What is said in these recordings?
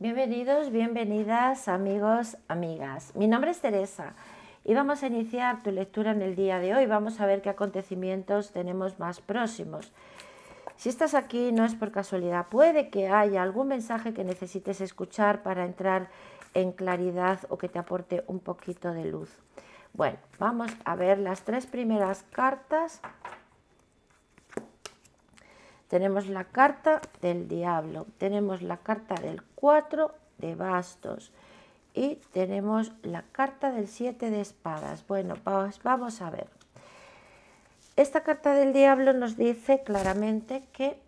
Bienvenidos, bienvenidas, amigos, amigas. Mi nombre es Teresa y vamos a iniciar tu lectura en el día de hoy. Vamos a ver qué acontecimientos tenemos más próximos. Si estás aquí no es por casualidad, puede que haya algún mensaje que necesites escuchar para entrar en claridad o que te aporte un poquito de luz. Bueno, vamos a ver las tres primeras cartas tenemos la carta del diablo, tenemos la carta del 4 de bastos y tenemos la carta del 7 de espadas. Bueno, pues vamos, a ver. Esta carta del diablo nos dice claramente que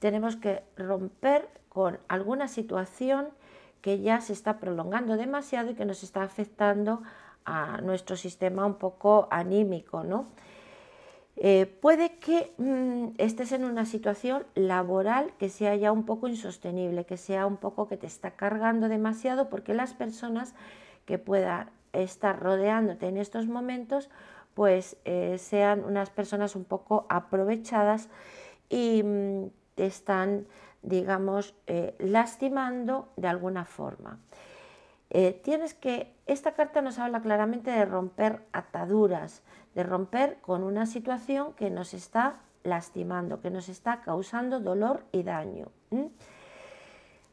tenemos que romper con alguna situación que ya se está prolongando demasiado y que nos está afectando a nuestro sistema un poco anímico, ¿no? Eh, puede que mm, estés en una situación laboral que sea ya un poco insostenible, que sea un poco que te está cargando demasiado porque las personas que puedan estar rodeándote en estos momentos pues eh, sean unas personas un poco aprovechadas y mm, te están digamos eh, lastimando de alguna forma. Eh, tienes que, esta carta nos habla claramente de romper ataduras, de romper con una situación que nos está lastimando, que nos está causando dolor y daño.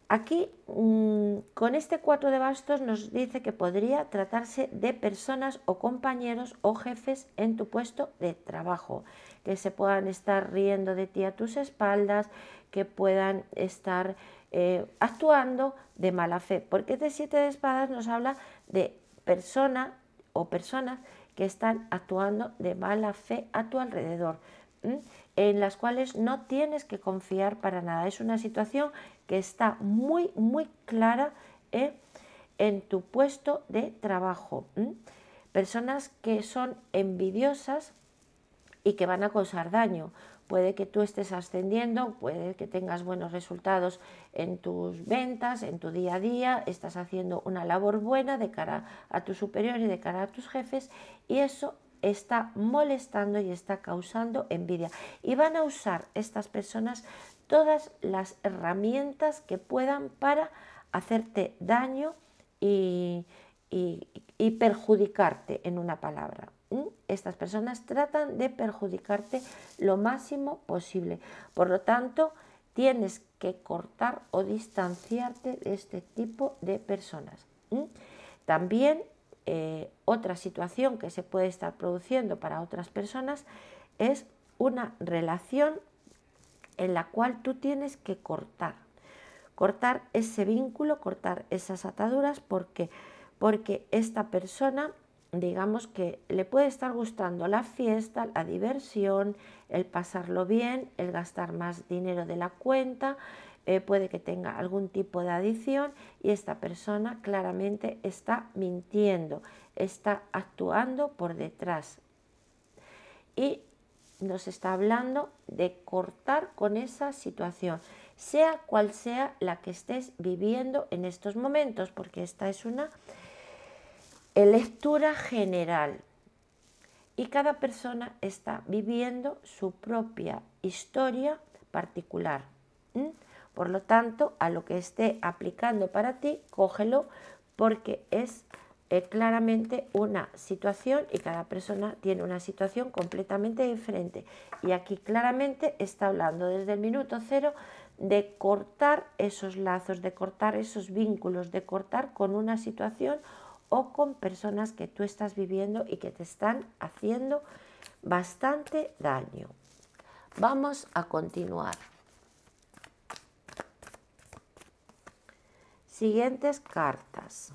Aquí, mm, con este cuatro de bastos, nos dice que podría tratarse de personas o compañeros o jefes en tu puesto de trabajo, que se puedan estar riendo de ti a tus espaldas, que puedan estar eh, actuando de mala fe, porque este siete de espadas nos habla de personas o personas que están actuando de mala fe a tu alrededor, en las cuales no tienes que confiar para nada. Es una situación que está muy, muy clara ¿eh? en tu puesto de trabajo. Personas que son envidiosas y que van a causar daño Puede que tú estés ascendiendo, puede que tengas buenos resultados en tus ventas, en tu día a día, estás haciendo una labor buena de cara a tus superiores, de cara a tus jefes y eso está molestando y está causando envidia. Y van a usar estas personas todas las herramientas que puedan para hacerte daño y, y perjudicarte en una palabra estas personas tratan de perjudicarte lo máximo posible. Por lo tanto, tienes que cortar o distanciarte de este tipo de personas. También eh, otra situación que se puede estar produciendo para otras personas es una relación en la cual tú tienes que cortar. Cortar ese vínculo, cortar esas ataduras porque porque esta persona digamos que le puede estar gustando la fiesta, la diversión, el pasarlo bien, el gastar más dinero de la cuenta, eh, puede que tenga algún tipo de adicción y esta persona claramente está mintiendo, está actuando por detrás. Y nos está hablando de cortar con esa situación, sea cual sea la que estés viviendo en estos momentos, porque esta es una lectura general. Y cada persona está viviendo su propia historia particular. Por lo tanto, a lo que esté aplicando para ti, cógelo porque es eh, claramente una situación y cada persona tiene una situación completamente diferente. Y aquí claramente está hablando desde el minuto cero de cortar esos lazos, de cortar esos vínculos, de cortar con una situación o con personas que tú estás viviendo y que te están haciendo bastante daño. Vamos a continuar. Siguientes cartas.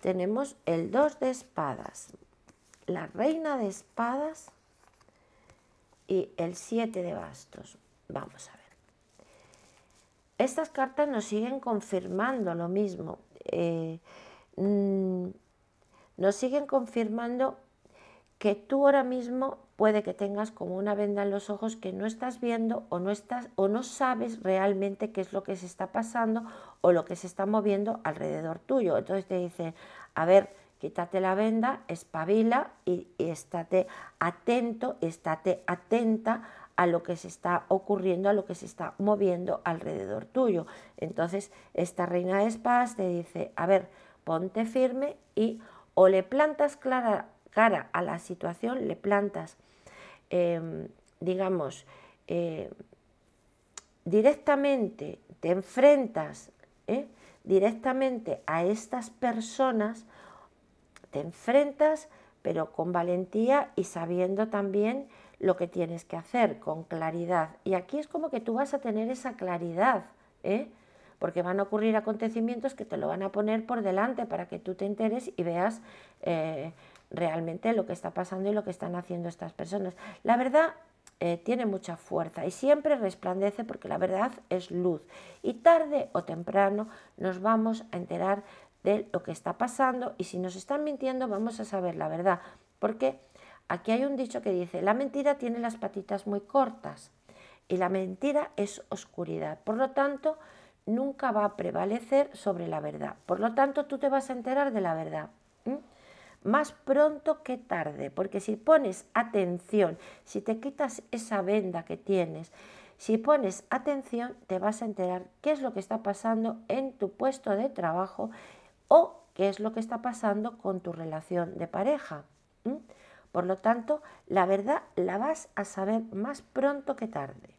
Tenemos el 2 de espadas, la reina de espadas y el 7 de bastos. Vamos a ver. Estas cartas nos siguen confirmando lo mismo, eh, mm, nos siguen confirmando que tú ahora mismo puede que tengas como una venda en los ojos que no estás viendo o no estás o no sabes realmente qué es lo que se está pasando o lo que se está moviendo alrededor tuyo. Entonces te dicen, a ver, quítate la venda, espabila y estate atento, estate atenta a lo que se está ocurriendo, a lo que se está moviendo alrededor tuyo. Entonces, esta reina de espadas te dice, a ver, ponte firme y o le plantas cara a la situación, le plantas, em, digamos, eh, directamente, te enfrentas ¿eh? directamente a estas personas, te enfrentas, pero con valentía y sabiendo también lo que tienes que hacer con claridad. Y aquí es como que tú vas a tener esa claridad, ¿eh? porque van a ocurrir acontecimientos que te lo van a poner por delante para que tú te enteres y veas eh, realmente lo que está pasando y lo que están haciendo estas personas. La verdad eh, tiene mucha fuerza y siempre resplandece porque la verdad es luz. Y tarde o temprano nos vamos a enterar de lo que está pasando y si nos están mintiendo vamos a saber la verdad. Porque Aquí hay un dicho que dice, la mentira tiene las patitas muy cortas y la mentira es oscuridad. Por lo tanto, nunca va a prevalecer sobre la verdad. Por lo tanto, tú te vas a enterar de la verdad. Más pronto que tarde, porque si pones atención, si te quitas esa venda que tienes, si pones atención, te vas a enterar qué es lo que está pasando en tu puesto de trabajo o qué es lo que está pasando con tu relación de pareja. Por lo tanto, la verdad la vas a saber más pronto que tarde.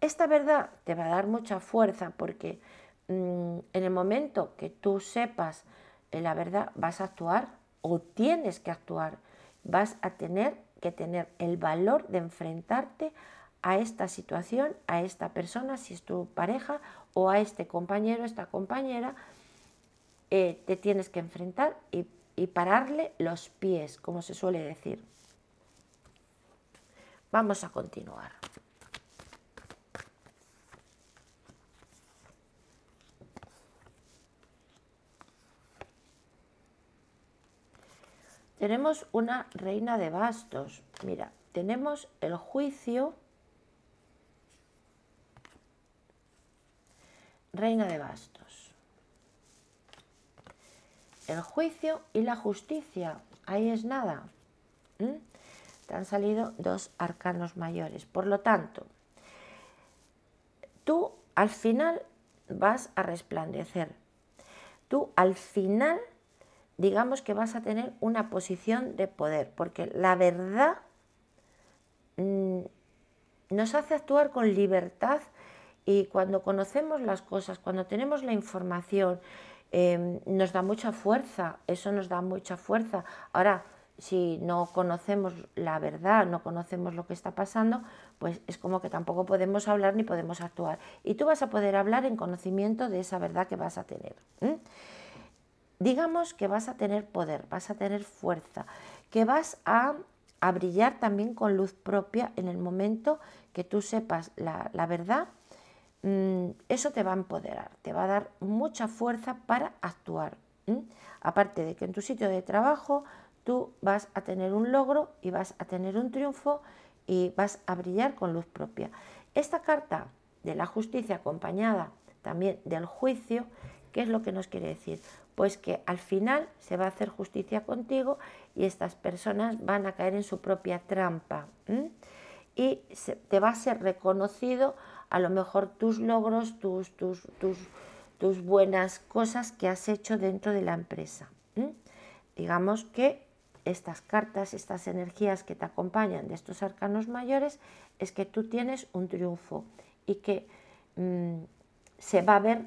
Esta verdad te va a dar mucha fuerza porque mm, en el momento que tú sepas eh, la verdad vas a actuar o tienes que actuar, vas a tener que tener el valor de enfrentarte a esta situación, a esta persona, si es tu pareja o a este compañero, esta compañera, eh, te tienes que enfrentar y y pararle los pies, como se suele decir. Vamos a continuar. Tenemos una reina de bastos. Mira, tenemos el juicio. Reina de bastos el juicio y la justicia. Ahí es nada. Te han salido dos arcanos mayores. Por lo tanto, tú al final vas a resplandecer. Tú al final, digamos que vas a tener una posición de poder, porque la verdad mm, nos hace actuar con libertad y cuando conocemos las cosas, cuando tenemos la información, em, nos da mucha fuerza, eso nos da mucha fuerza. Ahora, si no conocemos la verdad, no conocemos lo que está pasando, pues es como que tampoco podemos hablar ni podemos actuar. Y tú vas a poder hablar en conocimiento de esa verdad que vas a tener. Digamos que vas a tener poder, vas a tener fuerza, que vas a, brillar también con luz propia en el momento que tú sepas la verdad Mm, eso te va a empoderar, te va a dar mucha fuerza para actuar. Aparte de que en tu sitio de trabajo tú vas a tener un logro y vas a tener un triunfo y vas a brillar con luz propia. Esta carta de la justicia acompañada también del juicio, ¿qué es lo que nos quiere decir? Pues que al final se va a hacer justicia contigo y estas personas van a caer en su propia trampa y te va a ser reconocido a lo mejor tus logros, tus, tus, tus, tus buenas cosas que has hecho dentro de la empresa. Digamos que estas cartas, estas energías que te acompañan de estos arcanos mayores, es que tú tienes un triunfo y que mm, se va a ver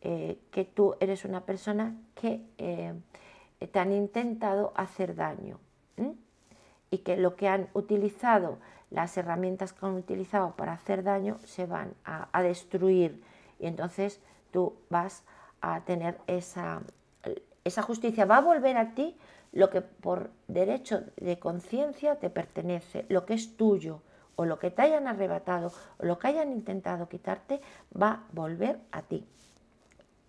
eh, que tú eres una persona que eh, te han intentado hacer daño y que lo que han utilizado las herramientas que han utilizado para hacer daño se van a, destruir y entonces tú vas a tener esa, esa justicia. Va a volver a ti lo que por derecho de conciencia te pertenece, lo que es tuyo o lo que te hayan arrebatado o lo que hayan intentado quitarte va a volver a ti.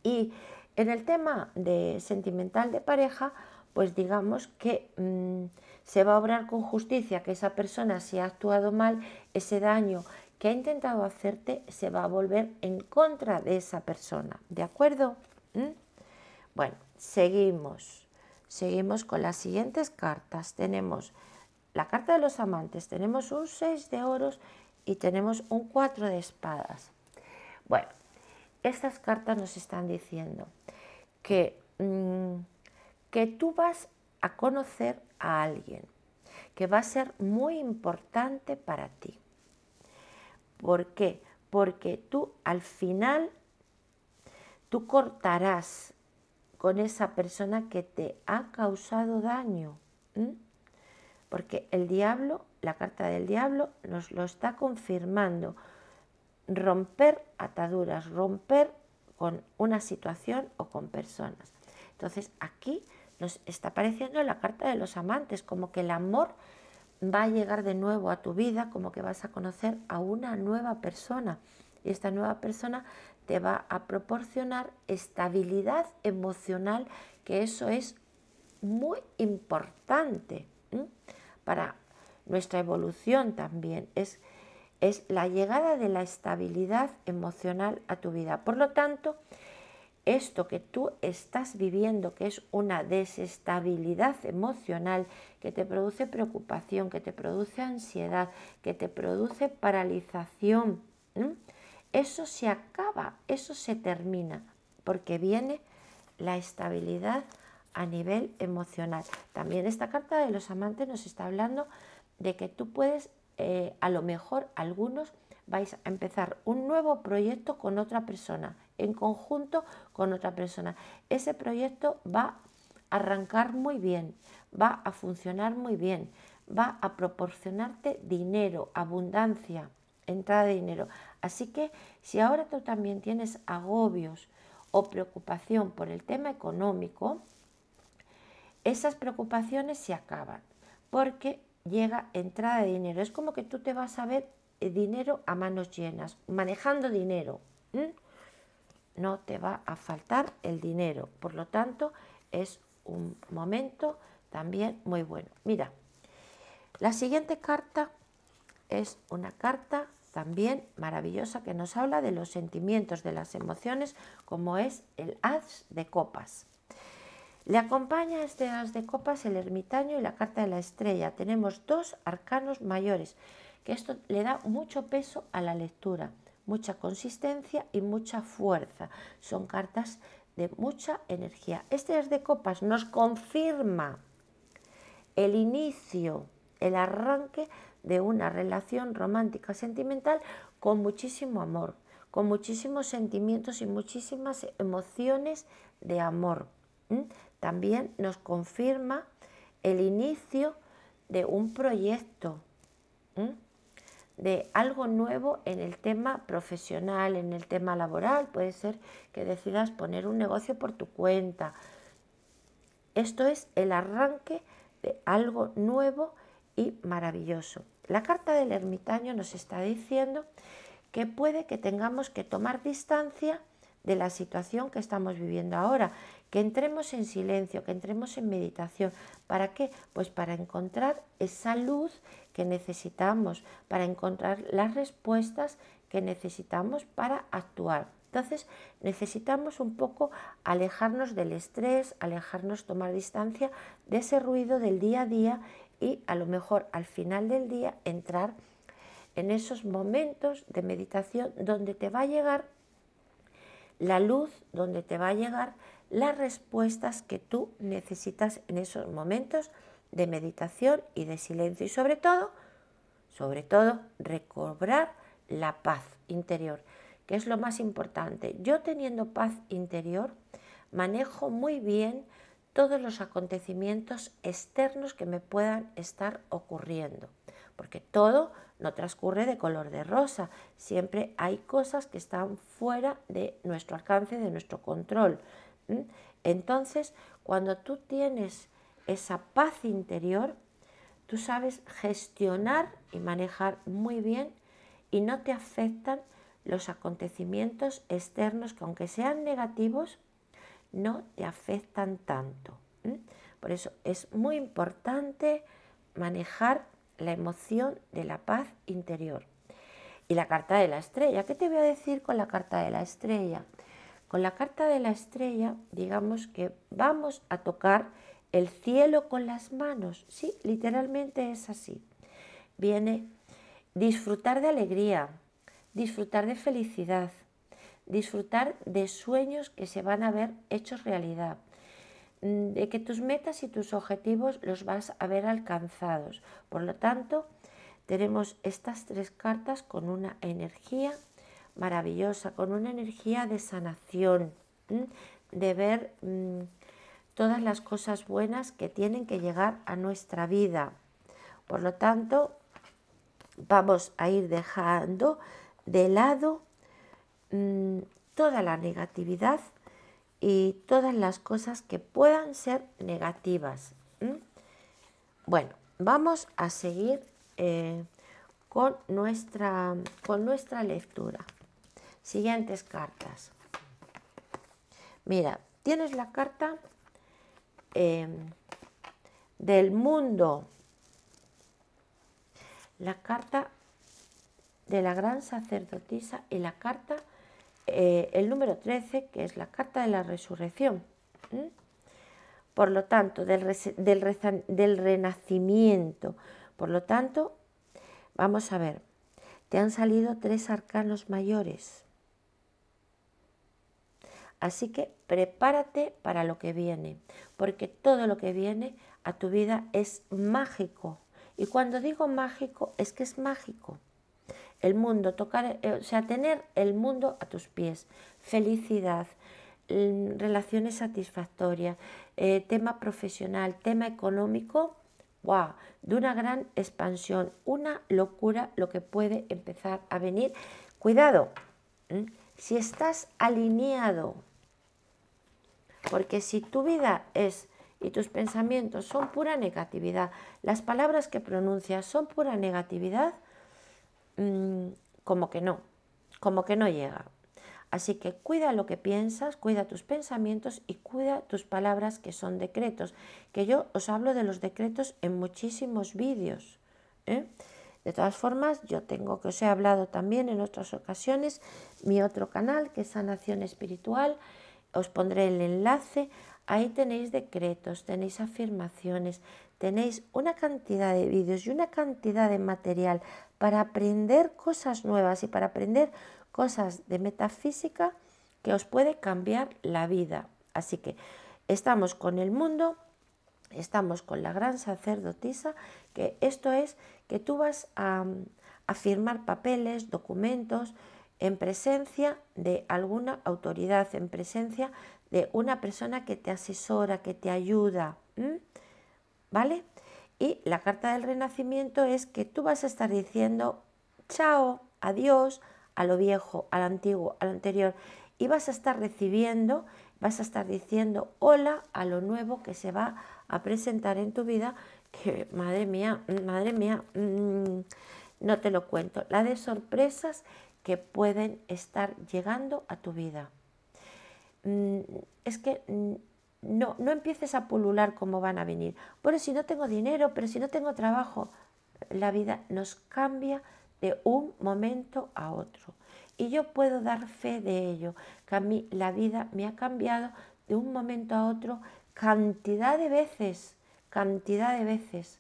Y en el tema de sentimental de pareja, pues digamos que mm, se va a obrar con justicia que esa persona, si ha actuado mal, ese daño que ha intentado hacerte se va a volver en contra de esa persona. ¿De acuerdo? ¿Mm? Bueno, seguimos. Seguimos con las siguientes cartas. Tenemos la carta de los amantes, tenemos un 6 de oros y tenemos un 4 de espadas. Bueno, estas cartas nos están diciendo que, mm, que tú vas a conocer alguien que va a ser muy importante para ti. ¿Por qué? Porque tú al final, tú cortarás con esa persona que te ha causado daño. Porque el diablo, la carta del diablo, nos lo está confirmando. Romper ataduras, romper con una situación o con personas. Entonces aquí está apareciendo la carta de los amantes, como que el amor va a llegar de nuevo a tu vida, como que vas a conocer a una nueva persona. Y esta nueva persona te va a proporcionar estabilidad emocional, que eso es muy importante para nuestra evolución también. Es, es la llegada de la estabilidad emocional a tu vida. Por lo tanto, esto que tú estás viviendo, que es una desestabilidad emocional, que te produce preocupación, que te produce ansiedad, que te produce paralización, eso se acaba, eso se termina, porque viene la estabilidad a nivel emocional. También esta carta de los amantes nos está hablando de que tú puedes, eh, a lo mejor algunos, vais a empezar un nuevo proyecto con otra persona, en conjunto con otra persona. Ese proyecto va a arrancar muy bien, va a funcionar muy bien, va a proporcionarte dinero, abundancia, entrada de dinero. Así que si ahora tú también tienes agobios o preocupación por el tema económico, esas preocupaciones se acaban porque llega entrada de dinero. Es como que tú te vas a ver eh, dinero a manos llenas, manejando dinero. No te va a faltar el dinero. Por lo tanto, es un momento también muy bueno. Mira, la siguiente carta es una carta también maravillosa que nos habla de los sentimientos, de las emociones, como es el haz de copas. Le acompaña este haz de copas el ermitaño y la carta de la estrella. Tenemos dos arcanos mayores que esto le da mucho peso a la lectura, mucha consistencia y mucha fuerza. Son cartas de mucha energía. Este es de copas, nos confirma el inicio, el arranque de una relación romántica sentimental con muchísimo amor, con muchísimos sentimientos y muchísimas emociones de amor. También nos confirma el inicio de un proyecto de algo nuevo en el tema profesional, en el tema laboral. Puede ser que decidas poner un negocio por tu cuenta. Esto es el arranque de algo nuevo y maravilloso. La carta del ermitaño nos está diciendo que puede que tengamos que tomar distancia de la situación que estamos viviendo ahora, que entremos en silencio, que entremos en meditación. ¿Para qué? Pues para encontrar esa luz que necesitamos, para encontrar las respuestas que necesitamos para actuar. Entonces necesitamos un poco alejarnos del estrés, alejarnos, tomar distancia de ese ruido del día a día y a lo mejor al final del día entrar en esos momentos de meditación donde te va a llegar la luz, donde te va a llegar las respuestas que tú necesitas en esos momentos de meditación y de silencio y sobre todo, sobre todo, recobrar la paz interior, que es lo más importante. Yo teniendo paz interior, manejo muy bien todos los acontecimientos externos que me puedan estar ocurriendo, porque todo no transcurre de color de rosa, siempre hay cosas que están fuera de nuestro alcance, de nuestro control. Entonces, cuando tú tienes esa paz interior, tú sabes gestionar y manejar muy bien y no te afectan los acontecimientos externos que aunque sean negativos, no te afectan tanto. Por eso es muy importante manejar la emoción de la paz interior. Y la carta de la estrella, ¿qué te voy a decir con la carta de la estrella? Con la carta de la estrella, digamos que vamos a tocar el cielo con las manos. Sí, literalmente es así. Viene disfrutar de alegría, disfrutar de felicidad, disfrutar de sueños que se van a ver hechos realidad, mm, de que tus metas y tus objetivos los vas a ver alcanzados. Por lo tanto, tenemos estas tres cartas con una energía maravillosa, con una energía de sanación, de ver mm, todas las cosas buenas que tienen que llegar a nuestra vida. Por lo tanto, vamos a ir dejando de lado mm, toda la negatividad y todas las cosas que puedan ser negativas. Bueno, vamos a seguir eh, con, nuestra, con nuestra lectura. Siguientes cartas. Mira, tienes la carta Em, del mundo. La carta de la gran sacerdotisa y la carta, eh, el número 13, que es la carta de la resurrección. Por lo tanto, del renacimiento. Por lo tanto, vamos a ver, te han salido tres arcanos mayores. Así que prepárate para lo que viene, porque todo lo que viene a tu vida es mágico. Y cuando digo mágico, es que es mágico. El mundo, tocar, eh, o sea, tener el mundo a tus pies, felicidad, mm, relaciones satisfactorias, eh, tema profesional, tema económico, wow, de una gran expansión, una locura lo que puede empezar a venir. Cuidado, si estás alineado, porque si tu vida es y tus pensamientos son pura negatividad, las palabras que pronuncias son pura negatividad, mm, como que no, como que no llega. Así que cuida lo que piensas, cuida tus pensamientos y cuida tus palabras que son decretos, que yo os hablo de los decretos en muchísimos vídeos. ¿eh? De todas formas, yo tengo que os he hablado también en otras ocasiones mi otro canal que es Sanación Espiritual. Os pondré el enlace. Ahí tenéis decretos, tenéis afirmaciones, tenéis una cantidad de vídeos y una cantidad de material para aprender cosas nuevas y para aprender cosas de metafísica que os puede cambiar la vida. Así que estamos con el mundo estamos con la gran sacerdotisa, que esto es que tú vas a, firmar papeles, documentos, en presencia de alguna autoridad, en presencia de una persona que te asesora, que te ayuda. ¿Vale? Y la carta del renacimiento es que tú vas a estar diciendo chao, adiós, a lo viejo, al antiguo, al anterior. Y vas a estar recibiendo, vas a estar diciendo hola a lo nuevo que se va a presentar en tu vida que, madre mía, madre mía, mm, no te lo cuento, la de sorpresas que pueden estar llegando a tu vida. Mm, es que mm, no, no empieces a pulular cómo van a venir. Bueno, si no tengo dinero, pero si no tengo trabajo, la vida nos cambia de un momento a otro. Y yo puedo dar fe de ello, que a mí la vida me ha cambiado de un momento a otro cantidad de veces, cantidad de veces.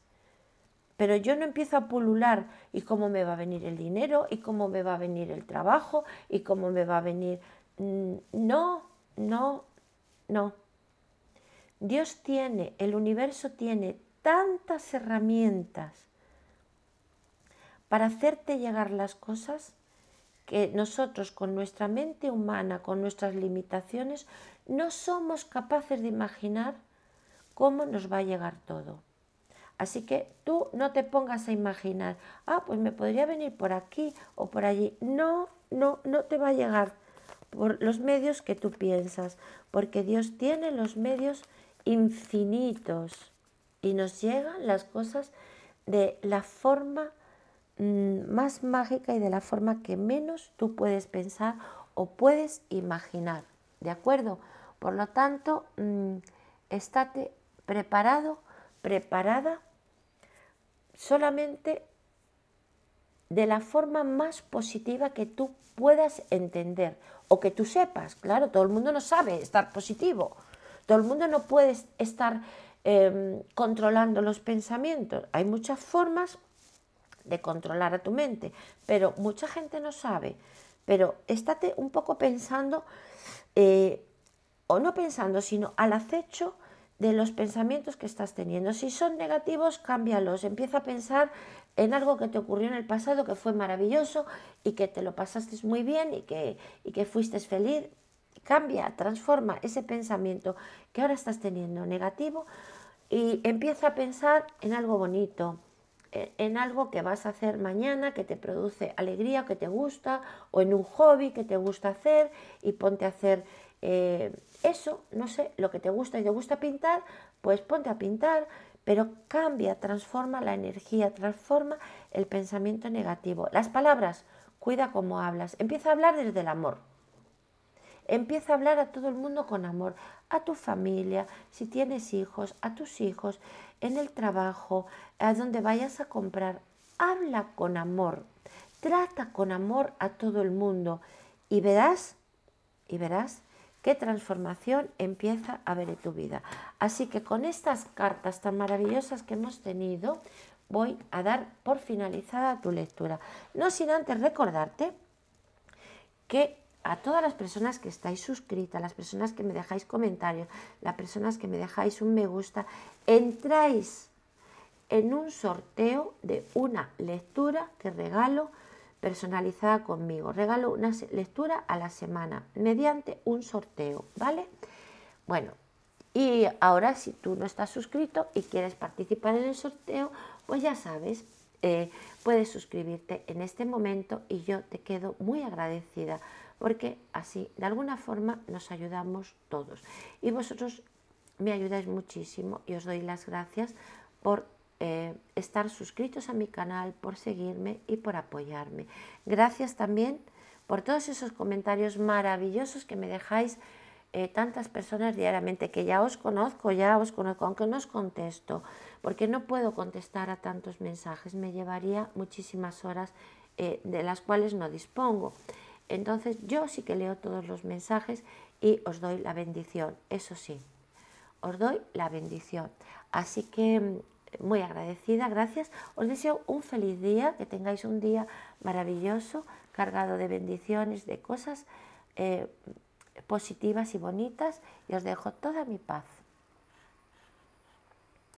Pero yo no empiezo a pulular y cómo me va a venir el dinero y cómo me va a venir el trabajo y cómo me va a venir... Mm, no, no, no. Dios tiene, el universo tiene tantas herramientas para hacerte llegar las cosas que nosotros con nuestra mente humana, con nuestras limitaciones, no somos capaces de imaginar cómo nos va a llegar todo. Así que tú no te pongas a imaginar, ah, pues me podría venir por aquí o por allí. No, no, no te va a llegar por los medios que tú piensas, porque Dios tiene los medios infinitos y nos llegan las cosas de la forma mm, más mágica y de la forma que menos tú puedes pensar o puedes imaginar. ¿De acuerdo? Por lo tanto, mm, estate preparado, preparada, solamente de la forma más positiva que tú puedas entender o que tú sepas. Claro, todo el mundo no sabe estar positivo. Todo el mundo no puede estar em, controlando los pensamientos. Hay muchas formas de controlar a tu mente, pero mucha gente no sabe. Pero estate un poco pensando, eh, o no pensando, sino al acecho de los pensamientos que estás teniendo. Si son negativos, cámbialos. Empieza a pensar en algo que te ocurrió en el pasado que fue maravilloso y que te lo pasaste muy bien y que, y que fuiste feliz. Cambia, transforma ese pensamiento que ahora estás teniendo negativo y empieza a pensar en algo bonito, e, en algo que vas a hacer mañana, que te produce alegría, o que te gusta, o en un hobby que te gusta hacer y ponte a hacer eh, eso, no sé, lo que te gusta y te gusta pintar, pues ponte a pintar, pero cambia, transforma la energía, transforma el pensamiento negativo. Las palabras, cuida cómo hablas, empieza a hablar desde el amor. Empieza a hablar a todo el mundo con amor a tu familia, si tienes hijos, a tus hijos, en el trabajo, a donde vayas a comprar. Habla con amor, trata con amor a todo el mundo y verás, y verás qué transformación empieza a ver en tu vida. Así que con estas cartas tan maravillosas que hemos tenido, voy a dar por finalizada tu lectura. No sin antes recordarte que a todas las personas que estáis suscritas, las personas que me dejáis comentarios, las personas que me dejáis un me gusta, entráis en un sorteo de una lectura que regalo personalizada conmigo. Regalo una lectura a la semana mediante un sorteo, ¿vale? Bueno, y ahora si tú no estás suscrito y quieres participar en el sorteo, pues ya sabes, eh, puedes suscribirte en este momento y yo te quedo muy agradecida porque así, de alguna forma, nos ayudamos todos. Y vosotros me ayudáis muchísimo y os doy las gracias por eh, estar suscritos a mi canal, por seguirme y por apoyarme. Gracias también por todos esos comentarios maravillosos que me dejáis eh, tantas personas diariamente, que ya os conozco, ya os conozco, aunque no os contesto, porque no puedo contestar a tantos mensajes, me llevaría muchísimas horas eh, de las cuales no dispongo. Entonces yo sí que leo todos los mensajes y os doy la bendición, eso sí, os doy la bendición. Así que mm, muy agradecida, gracias. Os deseo un feliz día, que tengáis un día maravilloso, cargado de bendiciones, de cosas eh, positivas y bonitas. Y os dejo toda mi paz.